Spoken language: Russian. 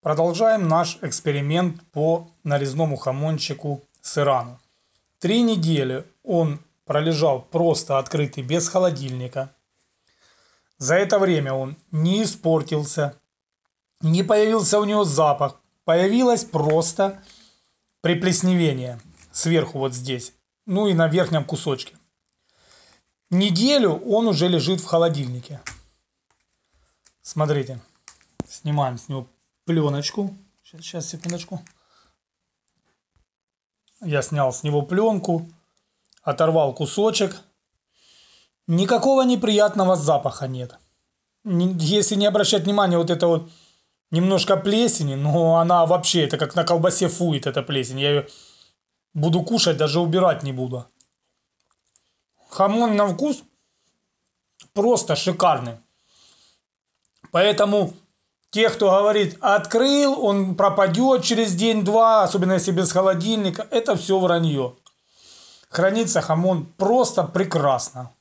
Продолжаем наш эксперимент по нарезному хамончику с Ирана. Три недели он пролежал просто открытый, без холодильника. За это время он не испортился, не появился у него запах, появилось просто приплесневение сверху вот здесь, ну и на верхнем кусочке. Неделю он уже лежит в холодильнике. Смотрите, снимаем с него пленочку. Сейчас, сейчас, секундочку. Я снял с него пленку, оторвал кусочек. Никакого неприятного запаха нет. Если не обращать внимания, вот это вот немножко плесени, но она вообще, это как на колбасе фует эта плесень. Я ее буду кушать, даже убирать не буду. Хамон на вкус просто шикарный. Поэтому те, кто говорит, открыл, он пропадет через день-два, особенно если без холодильника, это все вранье. Хранится хамон просто прекрасно.